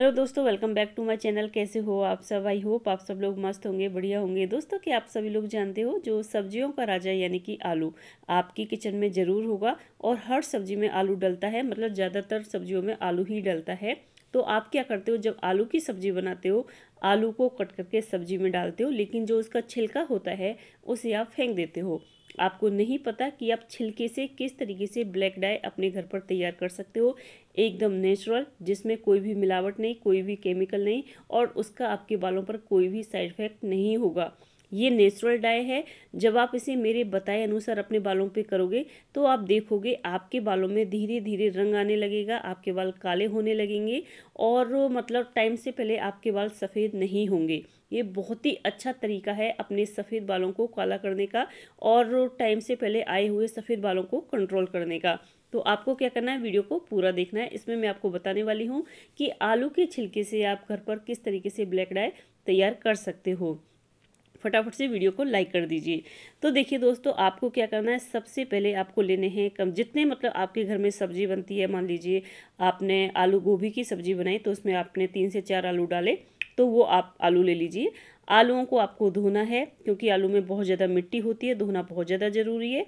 hello दोस्तों welcome back to my channel कैसे हो आप सब आई होप आप सब लोग मस्त होंगे बढ़िया होंगे दोस्तों कि आप सभी लोग जानते हो जो सब्जियों का राजा यानी कि आलू आपकी किचन में ज़रूर होगा और हर सब्जी में आलू डलता है मतलब ज़्यादातर सब्जियों में आलू ही डलता है तो आप क्या करते हो जब आलू की सब्जी बनाते हो आलू को कट करके सब्जी में डालते हो लेकिन जो उसका छिलका होता है उसे आप फेंक देते हो आपको नहीं पता कि आप छिलके से किस तरीके से ब्लैक डाई अपने घर पर तैयार कर सकते हो एकदम नेचुरल जिसमें कोई भी मिलावट नहीं कोई भी केमिकल नहीं और उसका आपके बालों पर कोई भी साइड इफेक्ट नहीं होगा ये नेचुरल डाई है जब आप इसे मेरे बताए अनुसार अपने बालों पे करोगे तो आप देखोगे आपके बालों में धीरे धीरे रंग आने लगेगा आपके बाल काले होने लगेंगे और मतलब टाइम से पहले आपके बाल सफ़ेद नहीं होंगे ये बहुत ही अच्छा तरीका है अपने सफ़ेद बालों को काला करने का और टाइम से पहले आए हुए सफ़ेद बालों को कंट्रोल करने का तो आपको क्या करना है वीडियो को पूरा देखना है इसमें मैं आपको बताने वाली हूँ कि आलू के छिलके से आप घर पर किस तरीके से ब्लैक डाई तैयार कर सकते हो फटाफट से वीडियो को लाइक कर दीजिए तो देखिए दोस्तों आपको क्या करना है सबसे पहले आपको लेने हैं कम जितने मतलब आपके घर में सब्जी बनती है मान लीजिए आपने आलू गोभी की सब्जी बनाई तो उसमें आपने तीन से चार आलू डाले तो वो आप आलू ले लीजिए आलूओं को आपको धोना है क्योंकि आलू में बहुत ज़्यादा मिट्टी होती है धोना बहुत ज़्यादा ज़रूरी है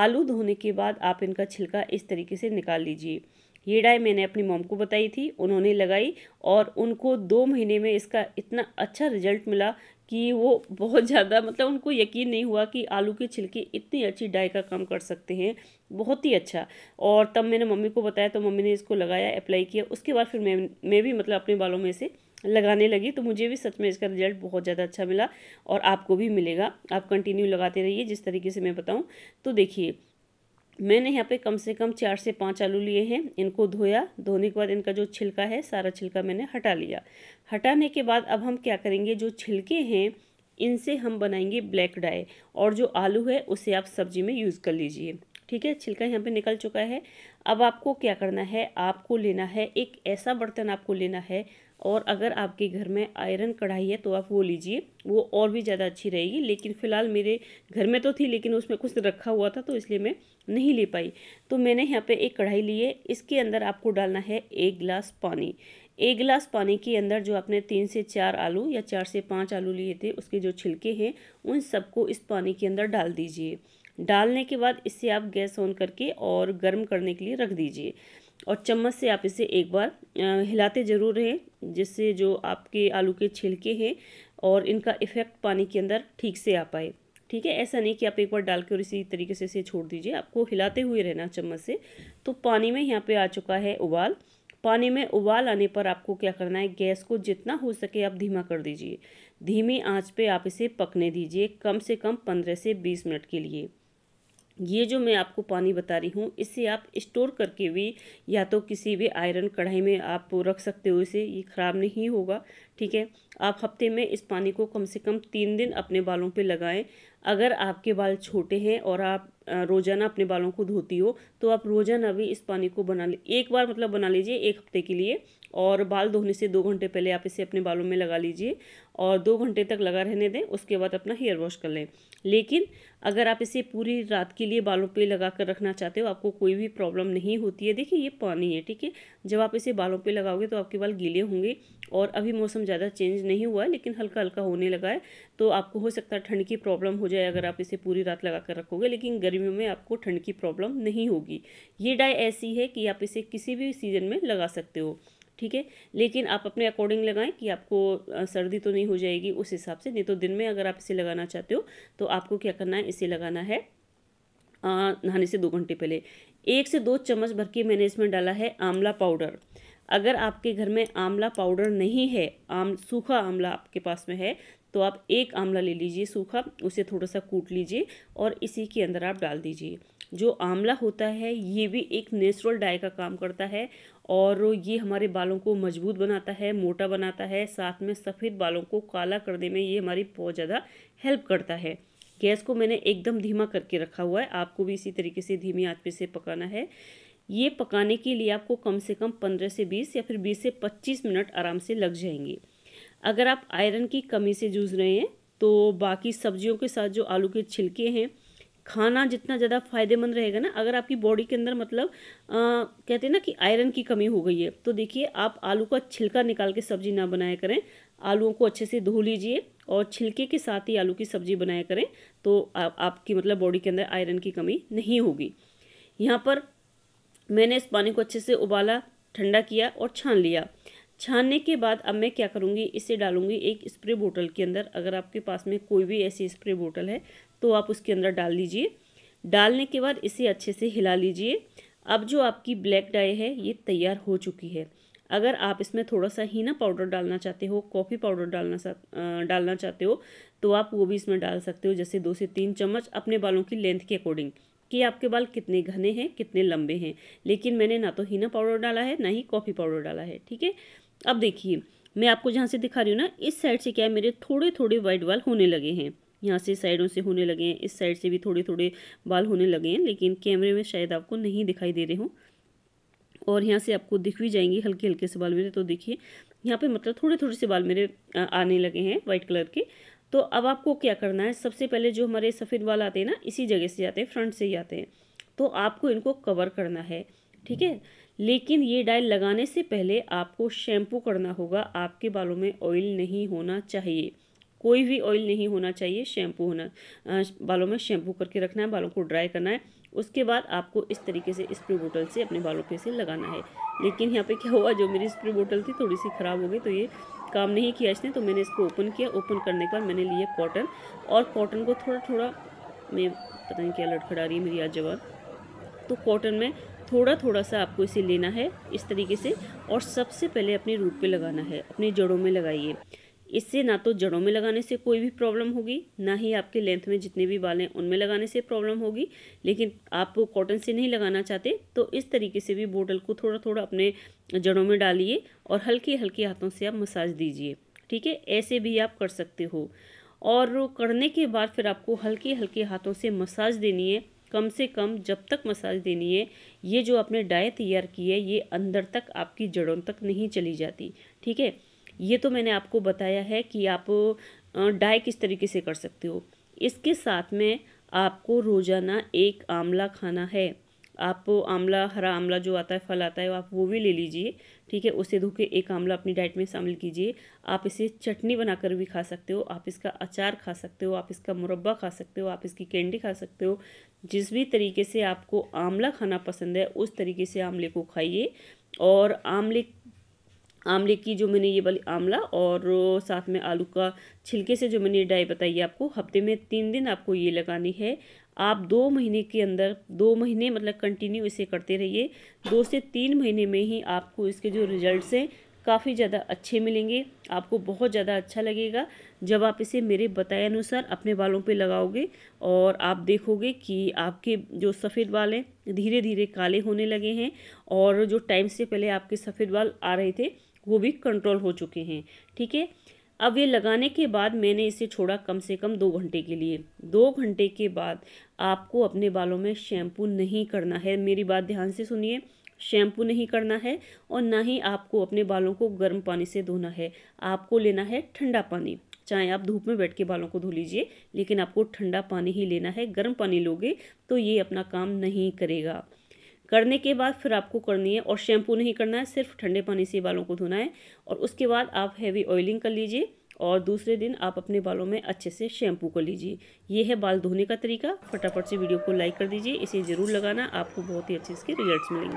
आलू धोने के बाद आप इनका छिलका इस तरीके से निकाल लीजिए ये डाय मैंने अपनी मोम को बताई थी उन्होंने लगाई और उनको दो महीने में इसका इतना अच्छा रिजल्ट मिला कि वो बहुत ज़्यादा मतलब उनको यकीन नहीं हुआ कि आलू के छिलके इतनी अच्छी डाई का काम कर सकते हैं बहुत ही अच्छा और तब मैंने मम्मी को बताया तो मम्मी ने इसको लगाया अप्लाई किया उसके बाद फिर मैं मैं भी मतलब अपने बालों में इसे लगाने लगी तो मुझे भी सच में इसका रिजल्ट बहुत ज़्यादा अच्छा मिला और आपको भी मिलेगा आप कंटिन्यू लगाते रहिए जिस तरीके से मैं बताऊँ तो देखिए मैंने यहाँ पे कम से कम चार से पांच आलू लिए हैं इनको धोया धोने के बाद इनका जो छिलका है सारा छिलका मैंने हटा लिया हटाने के बाद अब हम क्या करेंगे जो छिलके हैं इनसे हम बनाएंगे ब्लैक डाई और जो आलू है उसे आप सब्जी में यूज़ कर लीजिए ठीक है छिलका यहाँ पे निकल चुका है अब आपको क्या करना है आपको लेना है एक ऐसा बर्तन आपको लेना है और अगर आपके घर में आयरन कढ़ाई है तो आप वो लीजिए वो और भी ज़्यादा अच्छी रहेगी लेकिन फ़िलहाल मेरे घर में तो थी लेकिन उसमें कुछ रखा हुआ था तो इसलिए मैं नहीं ले पाई तो मैंने यहाँ पे एक कढ़ाई ली है इसके अंदर आपको डालना है एक गिलास पानी एक गिलास पानी के अंदर जो आपने तीन से चार आलू या चार से पाँच आलू लिए थे उसके जो छिलके हैं उन सबको इस पानी के अंदर डाल दीजिए डालने के बाद इसे आप गैस ऑन करके और गर्म करने के लिए रख दीजिए और चम्मच से आप इसे एक बार हिलाते ज़रूर रहें जिससे जो आपके आलू के छिलके हैं और इनका इफ़ेक्ट पानी के अंदर ठीक से आ पाए ठीक है ऐसा नहीं कि आप एक बार डाल के और इसी तरीके से इसे छोड़ दीजिए आपको हिलाते हुए रहना चम्मच से तो पानी में यहाँ पे आ चुका है उबाल पानी में उबाल आने पर आपको क्या करना है गैस को जितना हो सके आप धीमा कर दीजिए धीमी आँच पर आप इसे पकने दीजिए कम से कम पंद्रह से बीस मिनट के लिए ये जो मैं आपको पानी बता रही हूँ इसे आप स्टोर करके भी या तो किसी भी आयरन कढ़ाई में आप रख सकते हो इसे ये ख़राब नहीं होगा ठीक है आप हफ्ते में इस पानी को कम से कम तीन दिन अपने बालों पे लगाएं अगर आपके बाल छोटे हैं और आप रोज़ाना अपने बालों को धोती हो तो आप रोज़ाना भी इस पानी को बना ले एक बार मतलब बना लीजिए एक हफ्ते के लिए और बाल धोने से दो घंटे पहले आप इसे अपने बालों में लगा लीजिए और दो घंटे तक लगा रहने दें उसके बाद अपना हेयर वॉश कर लें लेकिन अगर आप इसे पूरी रात के लिए बालों पे लगा कर रखना चाहते हो आपको कोई भी प्रॉब्लम नहीं होती है देखिए ये पानी है ठीक है जब आप इसे बालों पे लगाओगे तो आपके बाल गीले होंगे और अभी मौसम ज़्यादा चेंज नहीं हुआ है लेकिन हल्का हल्का होने लगा है तो आपको हो सकता है ठंड की प्रॉब्लम हो जाए अगर आप इसे पूरी रात लगा कर रखोगे लेकिन गर्मियों में आपको ठंड की प्रॉब्लम नहीं होगी ये डाई ऐसी है कि आप इसे किसी भी सीज़न में लगा सकते हो ठीक है लेकिन आप अपने अकॉर्डिंग लगाएं कि आपको सर्दी तो नहीं हो जाएगी उस हिसाब से नहीं तो दिन में अगर आप इसे लगाना चाहते हो तो आपको क्या करना है इसे लगाना है नहाने से दो घंटे पहले एक से दो चम्मच भर के मैंने इसमें डाला है आंवला पाउडर अगर आपके घर में आंवला पाउडर नहीं है आम सूखा आंवला आपके पास में है तो आप एक आंवला ले लीजिए सूखा उसे थोड़ा सा कूट लीजिए और इसी के अंदर आप डाल दीजिए जो आंवला होता है ये भी एक नेचुरल डाई का काम करता है और ये हमारे बालों को मजबूत बनाता है मोटा बनाता है साथ में सफ़ेद बालों को काला करने में ये हमारी बहुत ज़्यादा हेल्प करता है गैस को मैंने एकदम धीमा करके रखा हुआ है आपको भी इसी तरीके से धीमी आँच पे से पकाना है ये पकाने के लिए आपको कम से कम पंद्रह से बीस या फिर बीस से पच्चीस मिनट आराम से लग जाएंगे अगर आप आयरन की कमी से जूझ रहे हैं तो बाकी सब्जियों के साथ जो आलू के छिलके हैं खाना जितना ज़्यादा फायदेमंद रहेगा ना अगर आपकी बॉडी के अंदर मतलब आ, कहते हैं ना कि आयरन की कमी हो गई है तो देखिए आप आलू का छिलका निकाल के सब्जी ना बनाया करें आलूओं को अच्छे से धो लीजिए और छिलके के साथ ही आलू की सब्जी बनाया करें तो आ, आपकी मतलब बॉडी के अंदर आयरन की कमी नहीं होगी यहाँ पर मैंने इस पानी को अच्छे से उबाला ठंडा किया और छान लिया छानने के बाद अब मैं क्या करूँगी इसे डालूँगी एक स्प्रे बोतल के अंदर अगर आपके पास में कोई भी ऐसी स्प्रे बोतल है तो आप उसके अंदर डाल लीजिए डालने के बाद इसे अच्छे से हिला लीजिए अब जो आपकी ब्लैक डाई है ये तैयार हो चुकी है अगर आप इसमें थोड़ा सा हीना पाउडर डालना चाहते हो कॉफ़ी पाउडर डालना डालना चाहते हो तो आप वो भी इसमें डाल सकते हो जैसे दो से तीन चम्मच अपने बालों की लेंथ के अकॉर्डिंग कि आपके बाल कितने घने हैं कितने लंबे हैं लेकिन मैंने ना तो हीना पाउडर डाला है ना ही कॉफ़ी पाउडर डाला है ठीक है अब देखिए मैं आपको जहाँ से दिखा रही हूँ ना इस साइड से क्या है मेरे थोड़े थोड़े वाइट बाल होने लगे हैं यहाँ से साइडों से होने लगे हैं इस साइड से भी थोड़े थोड़े बाल होने लगे हैं लेकिन कैमरे में शायद आपको नहीं दिखाई दे रहे हों और यहाँ से आपको दिख भी जाएंगे हल्के हल्के से बाल मेरे तो देखिए यहाँ पे मतलब थोड़े थोड़े से बाल मेरे आने लगे हैं वाइट कलर के तो अब आपको क्या करना है सबसे पहले जो हमारे सफ़ेद बाल आते हैं ना इसी जगह से आते हैं फ्रंट से ही आते हैं तो आपको इनको कवर करना है ठीक है लेकिन ये डाई लगाने से पहले आपको शैम्पू करना होगा आपके बालों में ऑयल नहीं होना चाहिए कोई भी ऑयल नहीं होना चाहिए शैम्पू होना बालों में शैम्पू करके रखना है बालों को ड्राई करना है उसके बाद आपको इस तरीके से स्प्रे बोतल से अपने बालों पे से लगाना है लेकिन यहाँ पे क्या हुआ जो मेरी स्प्रे बोतल थी थोड़ी सी ख़राब हो गई तो ये काम नहीं किया इसने तो मैंने इसको ओपन किया ओपन करने के बाद मैंने लिया कॉटन और कॉटन को थोड़ा थोड़ा मैं पता नहीं क्या लड़खड़ा रही है मेरी आज जवाब तो कॉटन में थोड़ा थोड़ा सा आपको इसे लेना है इस तरीके से और सबसे पहले अपने रूट पे लगाना है अपनी जड़ों में लगाइए इससे ना तो जड़ों में लगाने से कोई भी प्रॉब्लम होगी ना ही आपके लेंथ में जितने भी बाल हैं उनमें लगाने से प्रॉब्लम होगी लेकिन आप कॉटन से नहीं लगाना चाहते तो इस तरीके से भी बोटल को थोड़ा थोड़ा अपने जड़ों में डालिए और हल्के हल्के हाथों से आप मसाज दीजिए ठीक है ऐसे भी आप कर सकते हो और करने के बाद फिर आपको हल्के हल्के हाथों से मसाज देनी है कम से कम जब तक मसाज देनी है ये जो आपने डाय तैयार की है ये अंदर तक आपकी जड़ों तक नहीं चली जाती ठीक है ये तो मैंने आपको बताया है कि आप डाय किस तरीके से कर सकते हो इसके साथ में आपको रोज़ाना एक आंवला खाना है आप आंवला हरा आंवला जो आता है फल आता है आप वो भी ले लीजिए ठीक है उसे धो के एक आंवला अपनी डाइट में शामिल कीजिए आप इसे चटनी बनाकर भी खा सकते हो आप इसका अचार खा सकते हो आप इसका मुरब्बा खा सकते हो आप इसकी कैंडी खा सकते हो जिस भी तरीके से आपको आंवला खाना पसंद है उस तरीके से आंवले को खाइए और आंवले आमले की जो मैंने ये वाली आमला और साथ में आलू का छिलके से जो मैंने ये डाई बताई है आपको हफ्ते में तीन दिन आपको ये लगानी है आप दो महीने के अंदर दो महीने मतलब कंटिन्यू इसे करते रहिए दो से तीन महीने में ही आपको इसके जो रिजल्ट्स हैं काफ़ी ज़्यादा अच्छे मिलेंगे आपको बहुत ज़्यादा अच्छा लगेगा जब आप इसे मेरे बताए अनुसार अपने बालों पे लगाओगे और आप देखोगे कि आपके जो सफ़ेद बाल हैं धीरे धीरे काले होने लगे हैं और जो टाइम से पहले आपके सफ़ेद बाल आ रहे थे वो भी कंट्रोल हो चुके हैं ठीक है अब ये लगाने के बाद मैंने इसे छोड़ा कम से कम दो घंटे के लिए दो घंटे के बाद आपको अपने बालों में शैम्पू नहीं करना है मेरी बात ध्यान से सुनिए शैम्पू नहीं करना है और ना ही आपको अपने बालों को गर्म पानी से धोना है आपको लेना है ठंडा पानी चाहे आप धूप में बैठ के बालों को धो लीजिए लेकिन आपको ठंडा पानी ही लेना है गर्म पानी लोगे तो ये अपना काम नहीं करेगा करने के बाद फिर आपको करनी है और शैम्पू नहीं करना है सिर्फ ठंडे पानी से बालों को धोना है और उसके बाद आप हैवी ऑयलिंग कर लीजिए और दूसरे दिन आप अपने बालों में अच्छे से शैम्पू कर लीजिए ये है बाल धोने का तरीका फटाफट से वीडियो को लाइक कर दीजिए इसे ज़रूर लगाना आपको बहुत ही अच्छे इसके रिजल्ट्स मिलेंगे